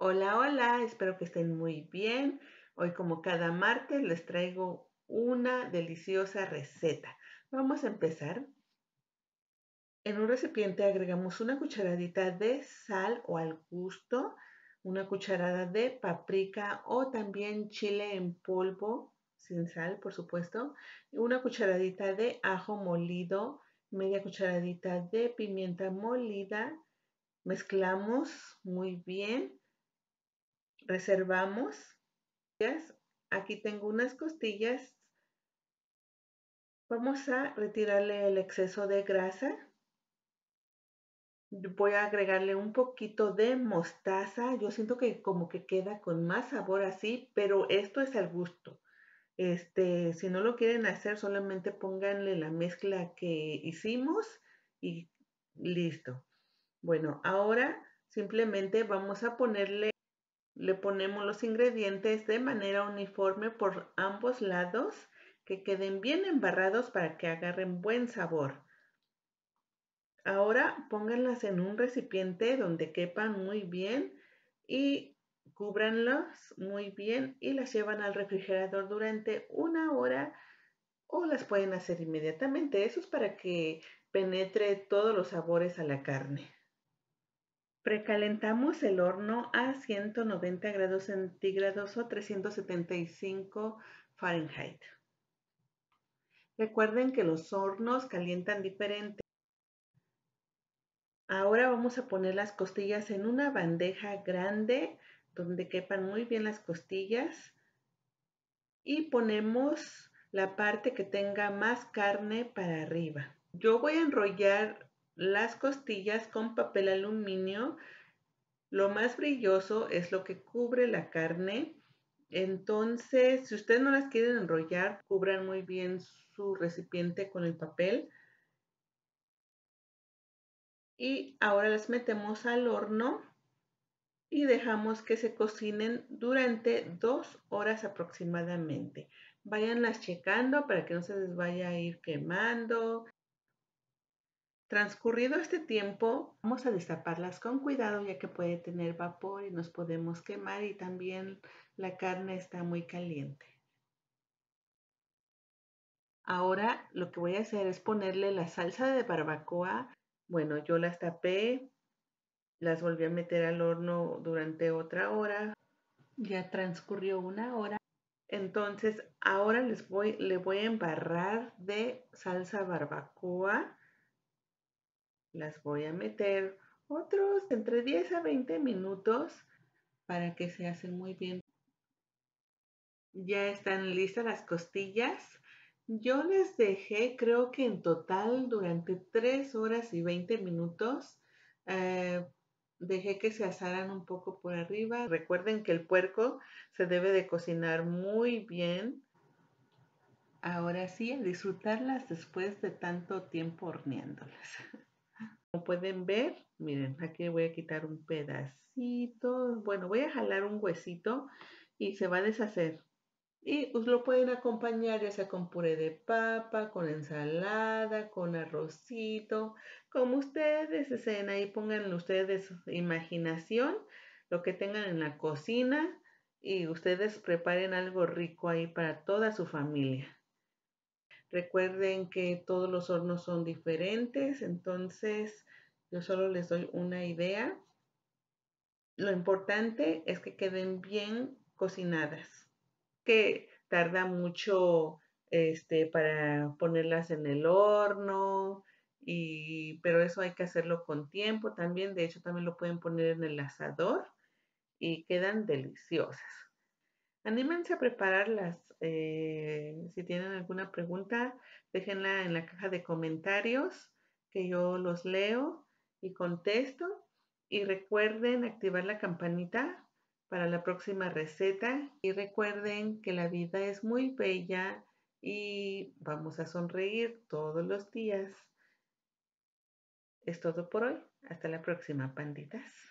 Hola, hola, espero que estén muy bien. Hoy como cada martes les traigo una deliciosa receta. Vamos a empezar. En un recipiente agregamos una cucharadita de sal o al gusto, una cucharada de paprika o también chile en polvo, sin sal por supuesto, una cucharadita de ajo molido, media cucharadita de pimienta molida. Mezclamos muy bien reservamos. Aquí tengo unas costillas. Vamos a retirarle el exceso de grasa. Voy a agregarle un poquito de mostaza. Yo siento que como que queda con más sabor así, pero esto es al gusto. Este, si no lo quieren hacer, solamente pónganle la mezcla que hicimos y listo. Bueno, ahora simplemente vamos a ponerle le ponemos los ingredientes de manera uniforme por ambos lados, que queden bien embarrados para que agarren buen sabor. Ahora pónganlas en un recipiente donde quepan muy bien y cúbranlas muy bien y las llevan al refrigerador durante una hora o las pueden hacer inmediatamente. Eso es para que penetre todos los sabores a la carne. Precalentamos el horno a 190 grados centígrados o 375 Fahrenheit. Recuerden que los hornos calientan diferente. Ahora vamos a poner las costillas en una bandeja grande donde quepan muy bien las costillas y ponemos la parte que tenga más carne para arriba. Yo voy a enrollar las costillas con papel aluminio. Lo más brilloso es lo que cubre la carne. Entonces, si ustedes no las quieren enrollar, cubran muy bien su recipiente con el papel. Y ahora las metemos al horno y dejamos que se cocinen durante dos horas aproximadamente. las checando para que no se les vaya a ir quemando Transcurrido este tiempo, vamos a destaparlas con cuidado ya que puede tener vapor y nos podemos quemar y también la carne está muy caliente. Ahora lo que voy a hacer es ponerle la salsa de barbacoa. Bueno, yo las tapé, las volví a meter al horno durante otra hora. Ya transcurrió una hora. Entonces ahora les voy, le voy a embarrar de salsa barbacoa las voy a meter otros entre 10 a 20 minutos para que se hacen muy bien. Ya están listas las costillas. Yo les dejé, creo que en total durante 3 horas y 20 minutos. Eh, dejé que se asaran un poco por arriba. Recuerden que el puerco se debe de cocinar muy bien. Ahora sí, a disfrutarlas después de tanto tiempo horneándolas. Como pueden ver, miren, aquí voy a quitar un pedacito, bueno, voy a jalar un huesito y se va a deshacer. Y pues, lo pueden acompañar ya sea con puré de papa, con ensalada, con arrocito, como ustedes deseen. Ahí pongan ustedes imaginación, lo que tengan en la cocina y ustedes preparen algo rico ahí para toda su familia. Recuerden que todos los hornos son diferentes, entonces yo solo les doy una idea. Lo importante es que queden bien cocinadas, que tarda mucho este, para ponerlas en el horno, y, pero eso hay que hacerlo con tiempo también. De hecho, también lo pueden poner en el asador y quedan deliciosas. Anímense a prepararlas. Eh, si tienen alguna pregunta, déjenla en la caja de comentarios que yo los leo y contesto. Y recuerden activar la campanita para la próxima receta. Y recuerden que la vida es muy bella y vamos a sonreír todos los días. Es todo por hoy. Hasta la próxima, panditas.